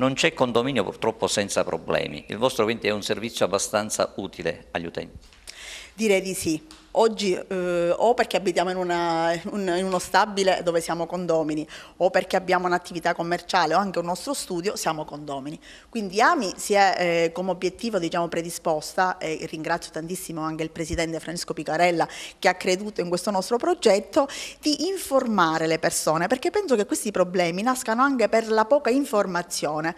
Non c'è condominio purtroppo senza problemi, il vostro quindi è un servizio abbastanza utile agli utenti. Direi di sì. Oggi eh, o perché abitiamo in, una, in, uno stabile dove siamo condomini o perché abbiamo un'attività commerciale o anche un nostro studio siamo condomini. Quindi AMI si è eh, come obiettivo diciamo, predisposta e ringrazio tantissimo anche il presidente Francesco Picarella che ha creduto in questo nostro progetto di informare le persone perché penso che questi problemi nascano anche per la poca informazione.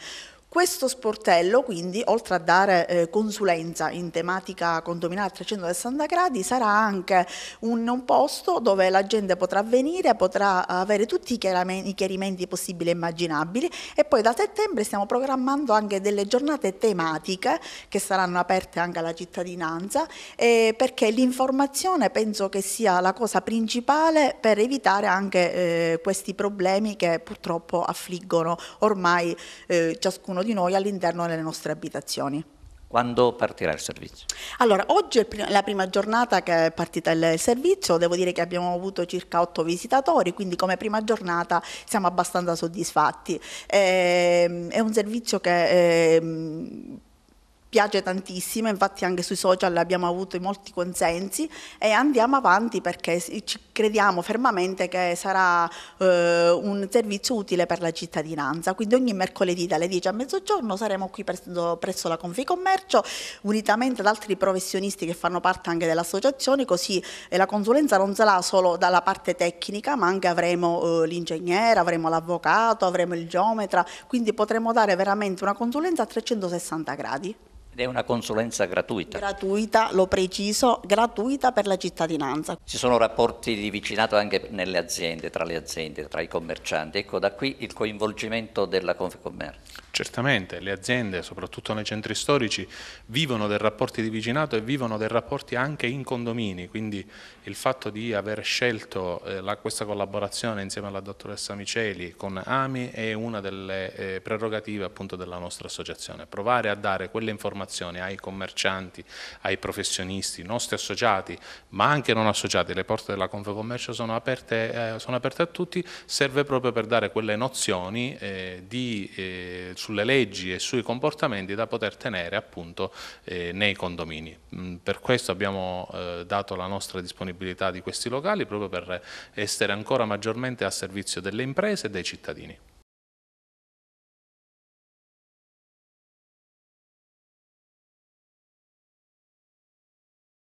Questo sportello, quindi, oltre a dare eh, consulenza in tematica condominale a 360 gradi, sarà anche un, un, posto dove la gente potrà venire, potrà avere tutti i, i chiarimenti possibili e immaginabili e poi da settembre stiamo programmando anche delle giornate tematiche che saranno aperte anche alla cittadinanza eh, perché l'informazione penso che sia la cosa principale per evitare anche eh, questi problemi che purtroppo affliggono ormai eh, ciascuno ognuno di noi all'interno delle nostre abitazioni. Quando partirà il servizio? Allora, oggi è la prima giornata che è partita il servizio, devo dire che abbiamo avuto circa 8 visitatori, quindi come prima giornata siamo abbastanza soddisfatti. Ehm, è un servizio che ehm, piace tantissimo, infatti anche sui social abbiamo avuto molti consensi e andiamo avanti perché ci crediamo fermamente che sarà eh, un servizio utile per la cittadinanza. Quindi ogni mercoledì dalle 10 a mezzogiorno saremo qui presso, presso la Conficommercio unitamente ad altri professionisti che fanno parte anche dell'associazione, così eh, la consulenza non sarà solo dalla parte tecnica ma anche avremo eh, l'ingegnere, avremo l'avvocato, avremo il geometra, quindi potremo dare veramente una consulenza a 360 gradi. Ed è una consulenza gratuita. Gratuita, lo preciso, gratuita per la cittadinanza. Ci sono rapporti di vicinato anche nelle aziende, tra le aziende, tra i commercianti. Ecco, da qui il coinvolgimento della Confecommercio. Certamente le aziende, soprattutto nei centri storici, vivono dei rapporti di vicinato e vivono dei rapporti anche in condomini, quindi il fatto di aver scelto eh, la, questa collaborazione insieme alla dottoressa Miceli con AMI è una delle eh, prerogative appunto della nostra associazione, provare a dare quelle informazioni ai commercianti, ai professionisti, ai nostri associati, ma anche non associati, le porte della Confecommercio sono aperte, eh, sono aperte a tutti, serve proprio per dare quelle nozioni eh, di eh, sulle leggi e sui comportamenti da poter tenere appunto eh, nei condomini. Mm, per questo abbiamo eh, dato la nostra disponibilità di questi locali proprio per essere ancora maggiormente a servizio delle imprese e dei cittadini.